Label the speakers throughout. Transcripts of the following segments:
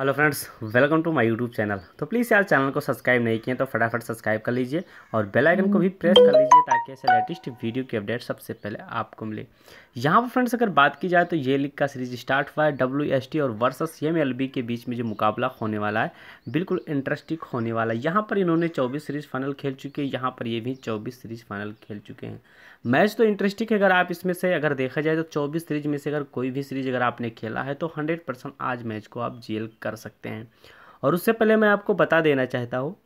Speaker 1: hello friends welcome to my YouTube channel तो please यार channel को सब्सक्राइब नहीं किए तो फटाफट सब्सक्राइब कर लीजिए और बेल आइकन को भी प्रेस कर लीजिए ताकि ऐसे लेटेस्ट वीडियो की अपडेट सबसे पहले आपको मिले यहाँ पर फ्रेंड्स अगर बात की जाए तो ये लीग का सीरीज स्टार्ट हुआ है डब्ल्यू और वर्सेस एम के बीच में जो मुकाबला होने वाला है बिल्कुल इंटरेस्टिंग होने वाला है यहाँ पर इन्होंने चौबीस सीरीज फाइनल खेल चुके हैं यहाँ पर ये भी चौबीस सीरीज फाइनल खेल चुके हैं मैच तो इंटरेस्टिंग है अगर आप इसमें से अगर देखा जाए तो चौबीस सीरीज में से अगर कोई भी सीरीज अगर आपने खेला है तो हंड्रेड आज मैच को आप जेल कर कर सकते हैं और उससे पहले मैं आपको बता देना चाहता हूँ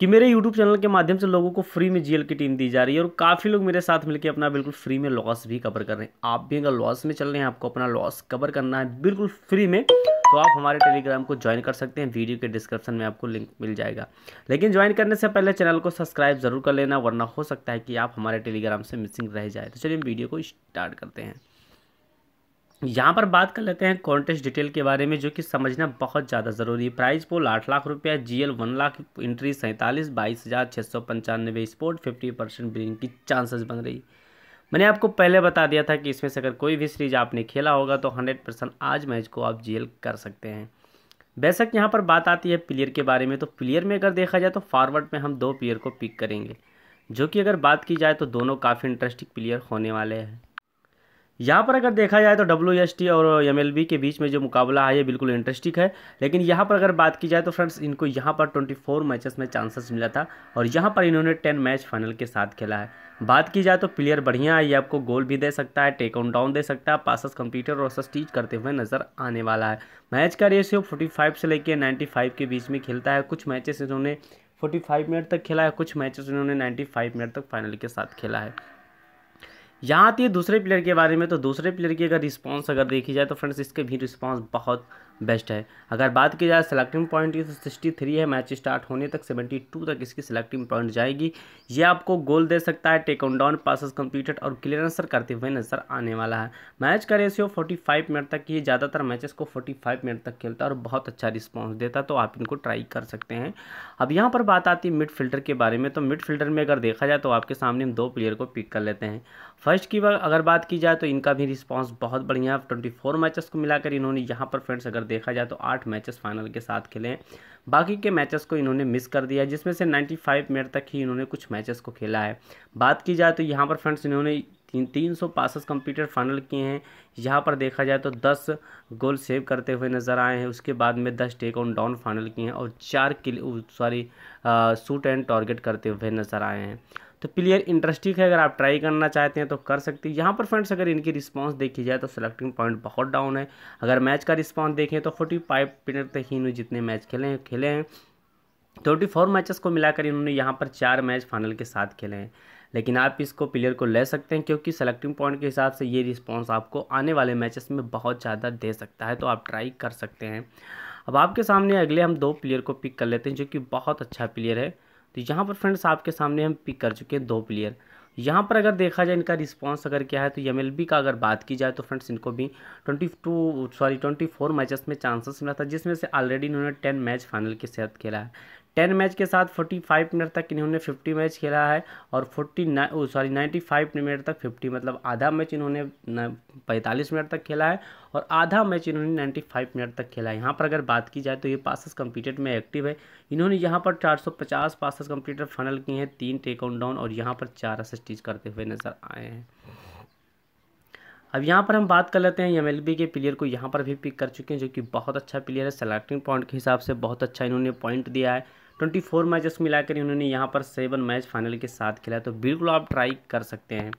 Speaker 1: कि मेरे YouTube चैनल के माध्यम से लोगों को फ्री में जीएल की टीम दी जा रही है और काफ़ी लोग मेरे साथ मिलकर अपना बिल्कुल फ्री में लॉस भी कवर कर रहे हैं आप भी अगर लॉस में चल रहे हैं आपको अपना लॉस कवर करना है बिल्कुल फ्री में तो आप हमारे टेलीग्राम को ज्वाइन कर सकते हैं वीडियो के डिस्क्रिप्शन में आपको लिंक मिल जाएगा लेकिन ज्वाइन करने से पहले चैनल को सब्सक्राइब जरूर कर लेना वरना हो सकता है कि आप हमारे टेलीग्राम से मिसिंग रह जाए तो चलिए वीडियो को स्टार्ट करते हैं यहाँ पर बात कर लेते हैं कॉन्टेस्ट डिटेल के बारे में जो कि समझना बहुत ज़्यादा ज़रूरी है प्राइस पोल आठ लाख रुपया जीएल वन लाख इंट्री सैंतालीस बाईस हज़ार छः सौ पंचानवे स्पोर्ट फिफ्टी परसेंट बिलिंग की चांसेस बन रही मैंने आपको पहले बता दिया था कि इसमें से अगर कोई भी सीरीज आपने खेला होगा तो हंड्रेड परसेंट आज मैच को आप एल कर सकते हैं बेशक यहाँ पर बात आती है प्लेयर के बारे में तो प्लेयर में अगर देखा जाए तो फॉरवर्ड में हम दो प्लेयर को पिक करेंगे जो कि अगर बात की जाए तो दोनों काफ़ी इंटरेस्टिंग प्लेयर होने वाले हैं यहाँ पर अगर देखा जाए तो डब्ल्यू और एम के बीच में जो मुकाबला है ये बिल्कुल इंटरेस्टिंग है लेकिन यहाँ पर अगर बात की जाए तो फ्रेंड्स इनको यहाँ पर 24 मैचेस में चांसेस मिला था और यहाँ पर इन्होंने 10 मैच फाइनल के साथ खेला है बात की जाए तो प्लेयर बढ़िया है ये आपको गोल भी दे सकता है टेक ऑन डाउन दे सकता है पासस कंप्यूटर और सस्टीच करते हुए नजर आने वाला है मैच का रेशियो फोर्टी से लेकर नाइन्टी के बीच में खेलता है कुछ मैचेस इन्होंने 45 मिनट तक खेला है कुछ मैचेस इन्होंने 95 मिनट तक फाइनल के साथ खेला है यहाँ आती तो है दूसरे प्लेयर के बारे में तो दूसरे प्लेयर की अगर रिस्पॉन्स अगर देखी जाए तो फ्रेंड्स इसके भी रिस्पॉन्स बहुत बेस्ट है अगर बात की जाए सेलेक्टिंग पॉइंट की तो सिक्सटी थ्री है मैच स्टार्ट होने तक सेवेंटी टू तक इसकी सेलेक्टिंग पॉइंट जाएगी ये आपको गोल दे सकता है take on down passes completed और क्लियरेंसर करते हुए नजर आने वाला है मैच का रेशियो फोर्टी फाइव मिनट तक ये ज़्यादातर मैचेस को फोर्टी फाइव मिनट तक खेलता है और बहुत अच्छा रिस्पॉन्स देता तो आप इनको ट्राई कर सकते हैं अब यहाँ पर बात आती है मिड के बारे में तो मिड में अगर देखा जाए तो आपके सामने हम दो प्लेयर को पिक कर लेते हैं फर्स्ट फर्स्ट की अगर बात की जाए तो इनका भी रिस्पांस बहुत बढ़िया ट्वेंटी फोर मैचेस को मिलाकर इन्होंने यहाँ पर फ्रेंड्स अगर देखा जाए तो आठ मैचेस फाइनल के साथ खेले हैं बाकी के मैचेस को इन्होंने मिस कर दिया जिसमें से 95 मिनट तक ही इन्होंने कुछ मैचेस को खेला है बात की जाए तो यहाँ पर फ्रेंड्स इन्होंने तीन तीन सौ पासेस कंप्लीटेड फाइनल किए हैं यहाँ पर देखा जाए तो दस गोल सेव करते हुए नज़र आए हैं उसके बाद में दस टेक ऑन डाउन फाइनल किए हैं और चार kill sorry shoot and target करते हुए नज़र आए हैं तो प्लेयर इंटरेस्टिंग है अगर आप ट्राई करना चाहते हैं तो कर सकते हैं यहाँ पर फ्रेंड्स अगर इनकी रिस्पांस देखी जाए तो सेलेक्टिंग पॉइंट बहुत डाउन है अगर मैच का रिस्पांस देखें तो फोर्टी फाइव मिनट तक ही जितने मैच खेले हैं खेले हैं थर्टी फोर मैचेस को मिलाकर इन्होंने यहाँ पर चार मैच फाइनल के साथ खेले हैं लेकिन आप इसको प्लेयर को ले सकते हैं क्योंकि सेलेक्टिंग पॉइंट के हिसाब से ये रिस्पॉन्स आपको आने वाले मैचेस में बहुत ज़्यादा दे सकता है तो आप ट्राई कर सकते हैं अब आपके सामने अगले हम दो प्लेयर को पिक कर लेते हैं जो कि बहुत अच्छा प्लेयर है तो यहाँ पर फ्रेंड्स आपके सामने हम पिक कर चुके हैं दो प्लेयर यहाँ पर अगर देखा जाए इनका रिस्पांस अगर क्या है तो एम का अगर बात की जाए तो फ्रेंड्स इनको भी 22 सॉरी 24 मैचेस में चांसेस मिला था जिसमें से ऑलरेडी इन्होंने 10 मैच फाइनल के साथ खेला है टेन मैच के साथ फोर्टी फाइव मिनट तक इन्होंने फिफ्टी मैच खेला है और forty nine sorry ninety five minute तक फिफ्टी मतलब आधा मैच इन्होंने पैंतालीस मिनट तक खेला है और आधा मैच इन्होंने नाइन्टी फाइव मिनट तक खेला है यहाँ पर अगर बात की जाए तो ये पासस कंप्लीटेड में एक्टिव है इन्होंने यहाँ पर चार सौ पचास पासस कंप्लीटेड फनल किए हैं तीन टेकआउट डाउन और यहाँ पर चार असिस्टीज करते हुए नजर आए हैं अब यहाँ पर हम बात कर लेते हैं एम के प्लेयर को यहाँ पर भी पिक कर चुके हैं जो कि बहुत अच्छा प्लेयर है सेलेक्टिंग पॉइंट के हिसाब से बहुत अच्छा इन्होंने पॉइंट दिया है ट्वेंटी फोर मैचेस मिला कर इन्होंने यहाँ पर सेवन मैच फाइनल के साथ खेला तो बिल्कुल आप ट्राई कर सकते हैं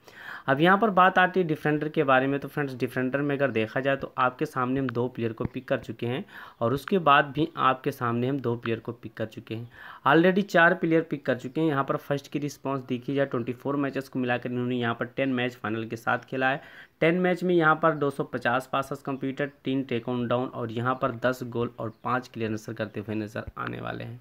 Speaker 1: अब यहाँ पर बात आती है डिफेंडर के बारे में तो फ्रेंड्स डिफेंडर में अगर देखा जाए तो आपके सामने हम दो प्लेयर को पिक कर चुके हैं और उसके बाद भी आपके सामने हम दो प्लेयर को पिक कर चुके हैं ऑलरेडी चार प्लेयर पिक कर चुके हैं यहाँ पर फर्स्ट की रिस्पॉन्स देखी जाए ट्वेंटी फोर मैचेस को मिलाकर इन्होंने यहाँ पर टेन मैच फाइनल के साथ खेला है टेन मैच में यहाँ पर 250 पासस कंप्यूटर तीन टेकआउट डाउन और यहाँ पर 10 गोल और पाँच क्लियर नजर करते हुए नज़र आने वाले हैं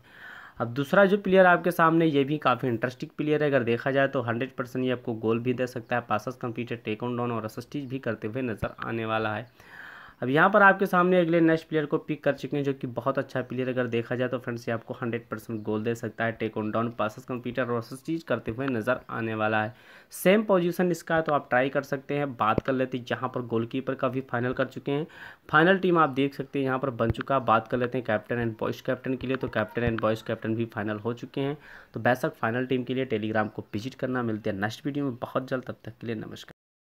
Speaker 1: अब दूसरा जो प्लेयर आपके सामने ये भी काफ़ी इंटरेस्टिंग प्लेयर है अगर देखा जाए तो हंड्रेड परसेंट ये आपको गोल भी दे सकता है passes completed take on down और असिस्टीज भी करते हुए नजर आने वाला है अब यहाँ पर आपके सामने अगले नेक्स्ट प्लेयर को पिक कर चुके हैं जो कि बहुत अच्छा प्लेयर अगर देखा जाए तो फ्रेंड्स ये आपको हंड्रेड परसेंट गोल दे सकता है take on down passes completed versus चीज करते हुए नजर आने वाला है सेम पोजीशन इसका है तो आप ट्राई कर सकते हैं बात कर लेते हैं यहाँ पर गोलकीपर का भी फाइनल कर चुके हैं फाइनल टीम आप देख सकते हैं यहाँ पर बन चुका बात कर लेते हैं कैप्टन एंड वॉइस कैप्टन के लिए तो कैप्टन एंड वॉइस कैप्टन भी फाइनल हो चुके हैं तो बैसक फाइनल टीम के लिए टेलीग्राम को विजिट करना मिलते हैं नेक्स्ट वीडियो में बहुत जल्द तब तक के लिए नमस्कार